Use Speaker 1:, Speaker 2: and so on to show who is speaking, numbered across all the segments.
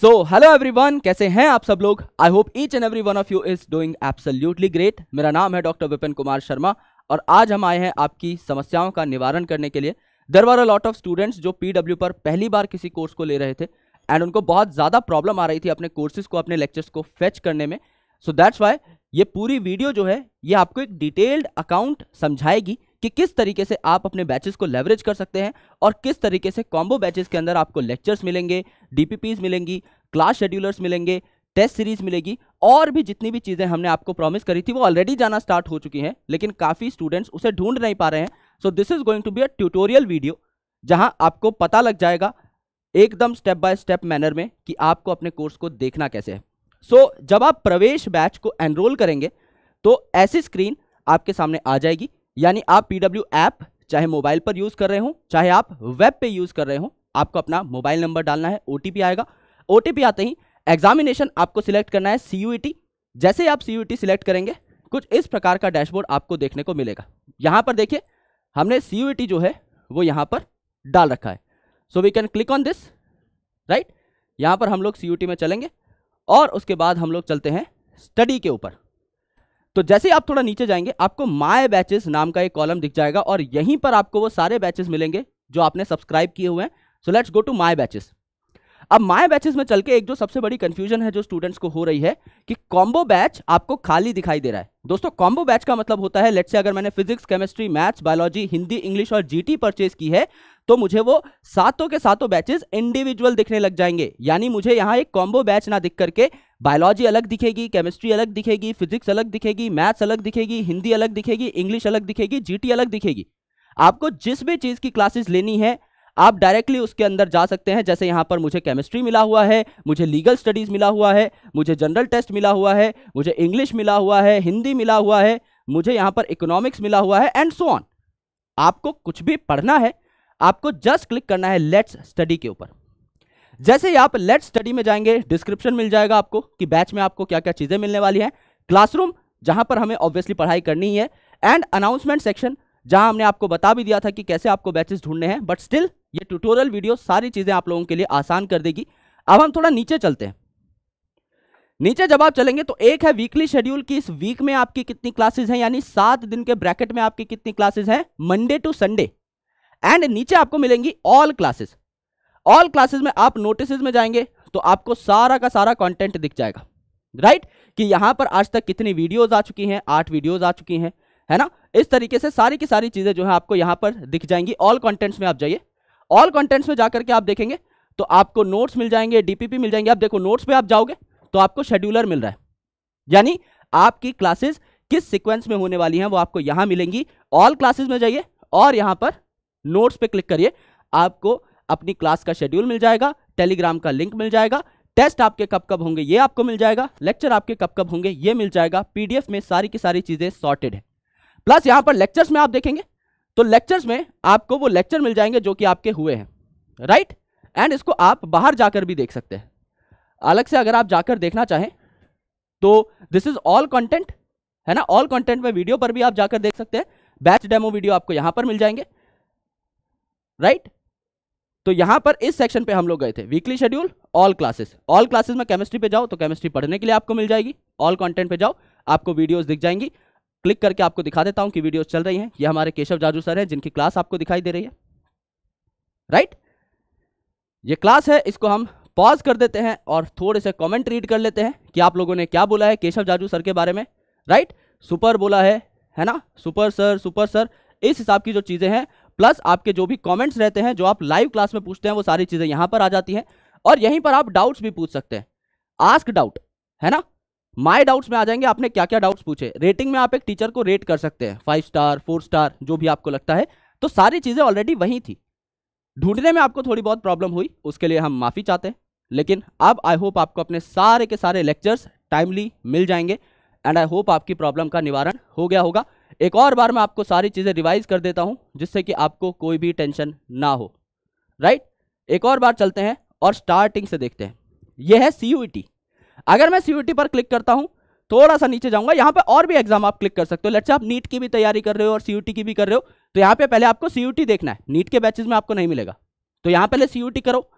Speaker 1: So hello everyone कैसे हैं आप सब लोग I hope each and every one of you is doing absolutely great मेरा नाम है डॉक्टर विपिन कुमार शर्मा और आज हम आए हैं आपकी समस्याओं का निवारण करने के लिए there were a lot of students जो पी पर पहली बार किसी कोर्स को ले रहे थे एंड उनको बहुत ज़्यादा प्रॉब्लम आ रही थी अपने कोर्सेज को अपने लेक्चर्स को फेच करने में सो दैट्स वाई ये पूरी वीडियो जो है ये आपको एक डिटेल्ड अकाउंट समझाएगी कि किस तरीके से आप अपने बैचेस को लेवरेज कर सकते हैं और किस तरीके से कॉम्बो बैचेस के अंदर आपको लेक्चर्स मिलेंगे डीपीपीज मिलेंगी क्लास शेड्यूलर्स मिलेंगे टेस्ट सीरीज मिलेगी और भी जितनी भी चीज़ें हमने आपको प्रॉमिस करी थी वो ऑलरेडी जाना स्टार्ट हो चुकी हैं लेकिन काफ़ी स्टूडेंट्स उसे ढूंढ नहीं पा रहे हैं so this is going to be a tutorial video जहां आपको पता लग जाएगा एकदम स्टेप बाय स्टेप मैनर में कि आपको अपने कोर्स को देखना कैसे है सो so, जब आप प्रवेश बैच को एनरोल करेंगे तो ऐसी स्क्रीन आपके सामने आ जाएगी यानी आप पीडब्ल्यू ऐप चाहे मोबाइल पर यूज कर रहे हो चाहे आप वेब पे यूज कर रहे हो आपको अपना मोबाइल नंबर डालना है ओटीपी आएगा ओटीपी आते ही एग्जामिनेशन आपको सिलेक्ट करना है सीयूईटी e जैसे आप सीयूईटी सिलेक्ट e करेंगे कुछ इस प्रकार का डैशबोर्ड आपको देखने को मिलेगा यहाँ पर देखिए हमने सीयूईटी e जो है वो यहाँ पर डाल रखा है so we can click on this right यहाँ पर हम लोग टी में चलेंगे और उसके बाद हम लोग चलते हैं स्टडी के ऊपर तो जैसे ही आप थोड़ा नीचे जाएंगे आपको माय बैचेस नाम का एक कॉलम दिख जाएगा और यहीं पर आपको वो सारे बैचेस मिलेंगे जो आपने सब्सक्राइब किए हुए हैं so let's go to my batches अब माय बैचेस में चल के एक जो सबसे बड़ी कंफ्यूजन है जो स्टूडेंट्स को हो रही है कि कॉम्बो बैच आपको खाली दिखाई दे रहा है दोस्तों कॉम्बो बैच का मतलब होता है लेट्स से अगर मैंने physics chemistry maths biology Hindi English और जीटी परचेज की है तो मुझे वो सातों के सातों बैचेस इंडिविजुअल दिखने लग जाएंगे यानी मुझे यहाँ एक कॉम्बो बैच ना दिख करके बायोलॉजी अलग दिखेगी केमिस्ट्री अलग दिखेगी फिजिक्स अलग दिखेगी मैथ्स अलग दिखेगी हिंदी अलग दिखेगी इंग्लिश अलग दिखेगी जी अलग दिखेगी आपको जिस भी चीज़ की क्लासेस लेनी है आप डायरेक्टली उसके अंदर जा सकते हैं जैसे यहाँ पर मुझे केमिस्ट्री मिला हुआ है मुझे लीगल स्टडीज़ मिला हुआ है मुझे जनरल टेस्ट मिला हुआ है मुझे इंग्लिश मिला हुआ है हिंदी मिला हुआ है मुझे यहाँ पर इकोनॉमिक्स मिला हुआ है एंड सो ऑन आपको कुछ भी पढ़ना है आपको जस्ट क्लिक करना है लेट्स स्टडी के ऊपर जैसे ही आप लेट्स स्टडी में जाएंगे डिस्क्रिप्शन मिल जाएगा आपको कि बैच में आपको क्या क्या चीज़ें मिलने वाली हैं क्लासरूम जहां पर हमें ऑब्वियसली पढ़ाई करनी है एंड अनाउंसमेंट सेक्शन जहां हमने आपको बता भी दिया था कि कैसे आपको बैचेस ढूंढने हैं बट स्टिल ये ट्यूटोरियल वीडियो सारी चीज़ें आप लोगों के लिए आसान कर देगी अब हम थोड़ा नीचे चलते हैं नीचे जब आप चलेंगे तो एक है वीकली शेड्यूल की इस वीक में आपकी कितनी क्लासेस हैं यानी सात दिन के ब्रैकेट में आपकी कितनी क्लासेस हैं मंडे टू संडे एंड नीचे आपको मिलेंगी ऑल क्लासेस ऑल क्लासेस में आप नोटिस में जाएंगे तो आपको सारा का सारा कंटेंट दिख जाएगा राइट right? कि यहां पर आज तक कितनी वीडियोज आ चुकी हैं आठ वीडियोज आ चुकी हैं है ना इस तरीके से सारी की सारी चीज़ें जो है आपको यहां पर दिख जाएंगी ऑल कॉन्टेंट्स में आप जाइए ऑल कॉन्टेंट्स में जाकर के आप देखेंगे तो आपको नोट्स मिल जाएंगे डीपीपी मिल जाएंगे आप देखो नोट्स में आप जाओगे तो आपको शेड्यूलर मिल रहा है यानी आपकी क्लासेस किस सीक्वेंस में होने वाली हैं वो आपको यहां मिलेंगी ऑल क्लासेस में जाइए और यहां पर नोट्स पे क्लिक करिए आपको अपनी क्लास का शेड्यूल मिल जाएगा टेलीग्राम का लिंक मिल जाएगा टेस्ट आपके कब कब होंगे ये आपको मिल जाएगा लेक्चर आपके कब कब होंगे ये मिल जाएगा पीडीएफ में सारी की सारी चीज़ें सॉर्टेड है प्लस यहाँ पर लेक्चर्स में आप देखेंगे तो लेक्चर्स में आपको वो लेक्चर मिल जाएंगे जो कि आपके हुए हैं राइट एंड इसको आप बाहर जाकर भी देख सकते हैं अलग से अगर आप जाकर देखना चाहें तो दिस इज ऑल कंटेंट है ना ऑल कंटेंट में वीडियो पर भी आप जाकर देख सकते हैं बैच डेमो वीडियो आपको यहां पर मिल जाएंगे राइट तो यहां पर इस सेक्शन पे हम लोग गए थे weekly schedule all classes all classes में केमिस्ट्री पे जाओ तो केमिस्ट्री पढ़ने के लिए आपको मिल जाएगी ऑल कंटेंट पे जाओ आपको वीडियोस दिख जाएंगी क्लिक करके आपको दिखा देता हूं कि वीडियोस चल रही हैं ये हमारे केशव जाजू सर हैं जिनकी क्लास आपको दिखाई दे रही है राइट ये क्लास है इसको हम पॉज कर देते हैं और थोड़े से कॉमेंट रीड कर लेते हैं कि आप लोगों ने क्या बोला है केशव जाजू सर के बारे में राइट सुपर बोला है है ना सुपर सर सुपर सर इस हिसाब की जो चीज़ें हैं प्लस आपके जो भी कमेंट्स रहते हैं जो आप लाइव क्लास में पूछते हैं वो सारी चीज़ें यहां पर आ जाती हैं और यहीं पर आप डाउट्स भी पूछ सकते हैं आस्क डाउट है ना माई डाउट्स में आ जाएंगे आपने क्या क्या डाउट्स पूछे रेटिंग में आप एक टीचर को रेट कर सकते हैं फाइव स्टार फोर स्टार जो भी आपको लगता है तो सारी चीज़ें ऑलरेडी वहीं थी ढूंढने में आपको थोड़ी बहुत प्रॉब्लम हुई उसके लिए हम माफ़ी चाहते हैं लेकिन अब आई होप आपको अपने सारे के सारे लेक्चर्स टाइमली मिल जाएंगे एंड आई होप आपकी प्रॉब्लम का निवारण हो गया होगा एक और बार मैं आपको सारी चीज़ें रिवाइज कर देता हूँ जिससे कि आपको कोई भी टेंशन ना हो राइट एक और बार चलते हैं और स्टार्टिंग से देखते हैं यह है सी अगर मैं सी पर क्लिक करता हूँ थोड़ा सा नीचे जाऊंगा यहाँ पर और भी एग्जाम आप क्लिक कर सकते हो लेट्स आप नीट की भी तैयारी कर रहे हो और सी की भी कर रहे हो तो यहाँ पर पहले आपको सी देखना है नीट के बैचेज में आपको नहीं मिलेगा तो यहाँ पहले सी करो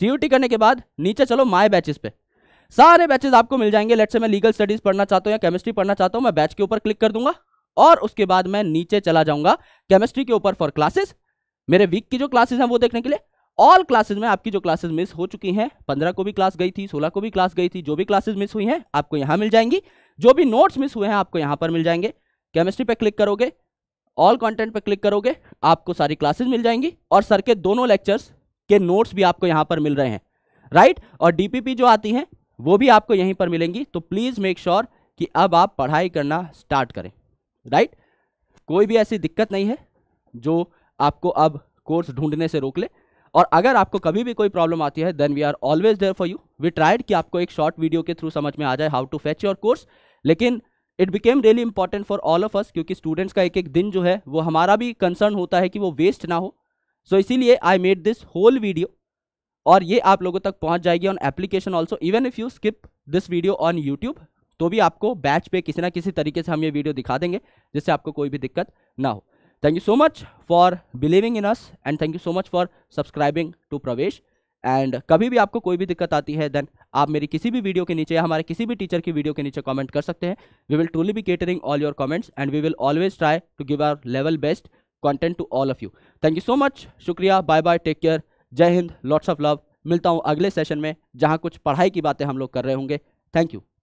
Speaker 1: सी करने के बाद नीचे चलो माई बैचेज पे सारे बैचेज आपको मिल जाएंगे लेट से मैं लीगल स्टडीज पढ़ना चाहता हूँ या केमिस्ट्री पढ़ना चाहता हूँ मैं बैच के ऊपर क्लिक कर दूंगा और उसके बाद मैं नीचे चला जाऊंगा केमिस्ट्री के ऊपर फॉर क्लासेस मेरे वीक की जो क्लासेस हैं वो देखने के लिए ऑल क्लासेस में आपकी जो क्लासेस मिस हो चुकी हैं पंद्रह को भी क्लास गई थी सोलह को भी क्लास गई थी जो भी क्लासेज मिस हुई हैं आपको यहाँ मिल जाएंगी जो भी नोट्स मिस हुए हैं आपको यहाँ पर मिल जाएंगे केमिस्ट्री पर क्लिक करोगे ऑल कॉन्टेंट पर क्लिक करोगे आपको सारी क्लासेज मिल जाएंगी और सर के दोनों लेक्चर्स के नोट्स भी आपको यहाँ पर मिल रहे हैं राइट और डीपीपी जो आती हैं वो भी आपको यहीं पर मिलेंगी तो प्लीज़ मेक श्योर कि अब आप पढ़ाई करना स्टार्ट करें राइट कोई भी ऐसी दिक्कत नहीं है जो आपको अब कोर्स ढूंढने से रोक ले और अगर आपको कभी भी कोई प्रॉब्लम आती है then we are always there for you we tried कि आपको एक शॉर्ट वीडियो के थ्रू समझ में आ जाए how to fetch your course लेकिन it became really important for all of us क्योंकि स्टूडेंट्स का एक एक दिन जो है वो हमारा भी कंसर्न होता है कि वो वेस्ट ना हो सो so, इसीलिए I made this whole video और ये आप लोगों तक पहुंच जाएगी on application also even if you skip this video on YouTube तो भी आपको बैच पे किसी ना किसी तरीके से हम ये वीडियो दिखा देंगे जिससे आपको कोई भी दिक्कत ना हो thank you so much for believing in us and thank you so much for subscribing to Pravesh and कभी भी आपको कोई भी दिक्कत आती है देन आप मेरी किसी भी वीडियो के नीचे या हमारे किसी भी टीचर की वीडियो के नीचे कॉमेंट कर सकते हैं we will truly be catering all your comments and we will always try to give our level best content to all of you thank you so much शुक्रिया बाय बाय टेक केयर जय हिंद lots of love मिलता हूँ अगले session में जहाँ कुछ पढ़ाई की बातें हम लोग कर रहे होंगे थैंक यू